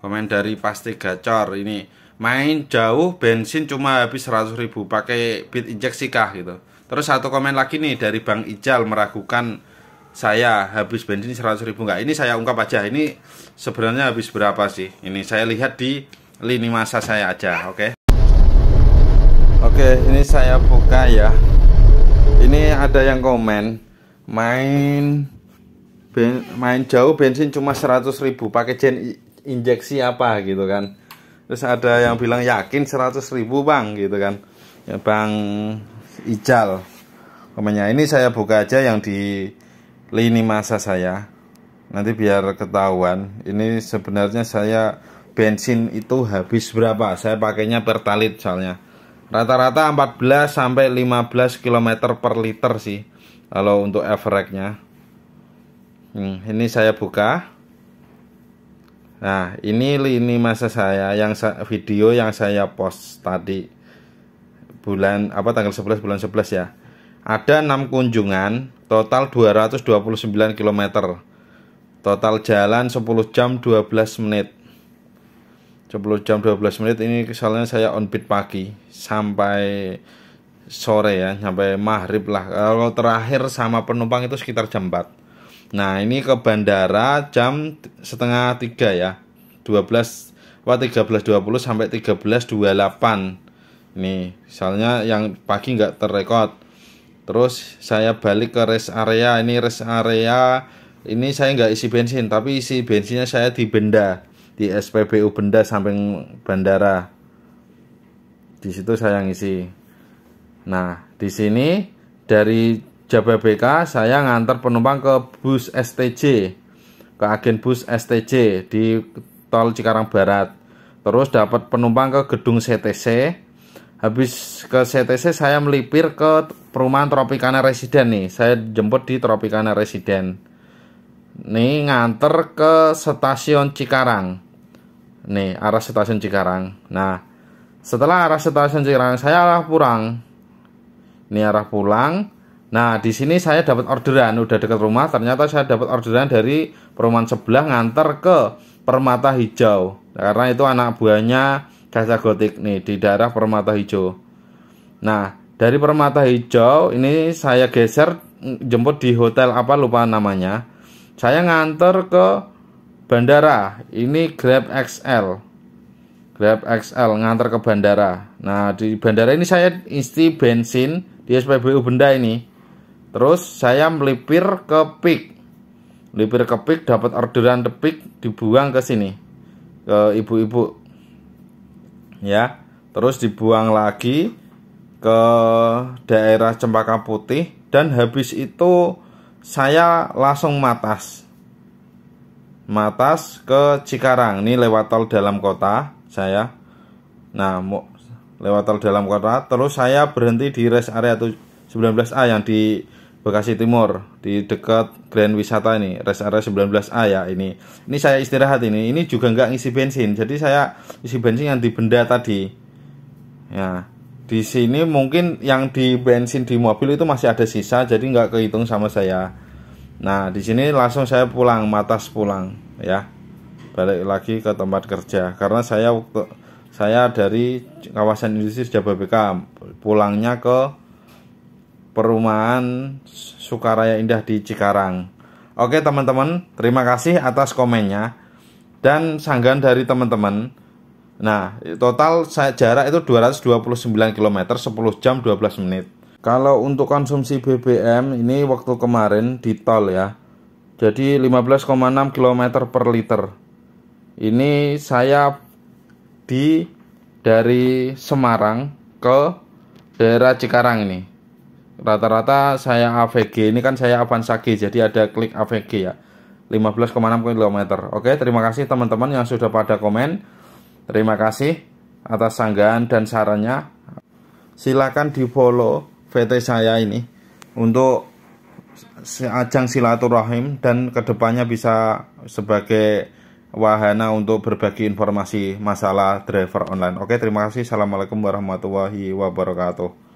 Komen dari Pasti Gacor ini main jauh bensin cuma habis 100 ribu pakai bit injeksi kah gitu. Terus satu komen lagi nih dari Bang Ijal meragukan saya habis bensin 100 ribu nggak ini saya ungkap aja ini sebenarnya habis berapa sih ini saya lihat di lini masa saya aja oke okay? oke okay, ini saya buka ya ini ada yang komen main ben, main jauh bensin cuma 100 ribu pakai injeksi apa gitu kan terus ada yang bilang yakin 100 ribu bang gitu kan ya, bang Ijal komennya ini saya buka aja yang di lini masa saya nanti biar ketahuan ini sebenarnya saya bensin itu habis berapa saya pakainya pertalit soalnya rata-rata 14 sampai 15 km per liter sih kalau untuk average-nya hmm, ini saya buka Nah, ini lini masa saya yang sa video yang saya post tadi bulan apa tanggal 11 bulan 11 ya. Ada 6 kunjungan, total 229 km. Total jalan 10 jam 12 menit. 10 jam 12 menit ini kesalahan saya on beat pagi sampai sore ya, sampai maghrib lah. Kalau terakhir sama penumpang itu sekitar jam 4. Nah ini ke bandara jam setengah tiga ya 12 13.20 sampai 13.28 ini misalnya yang pagi nggak terrekod Terus saya balik ke rest area Ini rest area Ini saya nggak isi bensin Tapi isi bensinnya saya di benda Di SPBU benda samping bandara Di situ saya ngisi Nah di sini dari JPBK saya ngantar penumpang ke bus STJ ke agen bus STJ di tol Cikarang Barat terus dapat penumpang ke gedung CTC habis ke CTC saya melipir ke perumahan Tropicana Residen nih saya jemput di Tropicana Residen nih nganter ke stasiun Cikarang nih arah stasiun Cikarang nah setelah arah stasiun Cikarang saya arah pulang nih arah pulang Nah, di sini saya dapat orderan udah dekat rumah. Ternyata saya dapat orderan dari perumahan sebelah nganter ke Permata Hijau. Nah, karena itu anak buahnya Gajah Gotik nih di daerah Permata Hijau. Nah, dari Permata Hijau ini saya geser mm, jemput di hotel apa lupa namanya. Saya nganter ke bandara. Ini Grab XL. Grab XL nganter ke bandara. Nah, di bandara ini saya isi bensin di SPBU Benda ini Terus saya melipir ke pik. Melipir ke pik dapat orderan tepik dibuang ke sini. Ke ibu-ibu. Ya. Terus dibuang lagi ke daerah Cempaka Putih dan habis itu saya langsung matas. Matas ke Cikarang. Ini lewat tol dalam kota saya. Nah, lewat tol dalam kota terus saya berhenti di rest area 19A yang di Bekasi Timur di dekat Grand Wisata ini rest area 19A ya ini ini saya istirahat ini ini juga nggak ngisi bensin jadi saya isi bensin yang di benda tadi ya di sini mungkin yang di bensin di mobil itu masih ada sisa jadi nggak kehitung sama saya nah di sini langsung saya pulang matas pulang ya balik lagi ke tempat kerja karena saya waktu saya dari kawasan industri Jababeka pulangnya ke perumahan Sukaraya Indah di Cikarang. Oke teman-teman, terima kasih atas komennya dan sanggahan dari teman-teman. Nah, total saya jarak itu 229 km 10 jam 12 menit. Kalau untuk konsumsi BBM ini waktu kemarin di tol ya. Jadi 15,6 km per liter. Ini saya di dari Semarang ke daerah Cikarang ini. Rata-rata saya AVG, ini kan saya Avanza G, jadi ada klik AVG ya. 15,6 km. Oke, terima kasih teman-teman yang sudah pada komen. Terima kasih atas sanggahan dan sarannya. Silakan di follow VT saya ini untuk ajang silaturahim dan kedepannya bisa sebagai wahana untuk berbagi informasi masalah driver online. Oke, terima kasih. Assalamualaikum warahmatullahi wabarakatuh.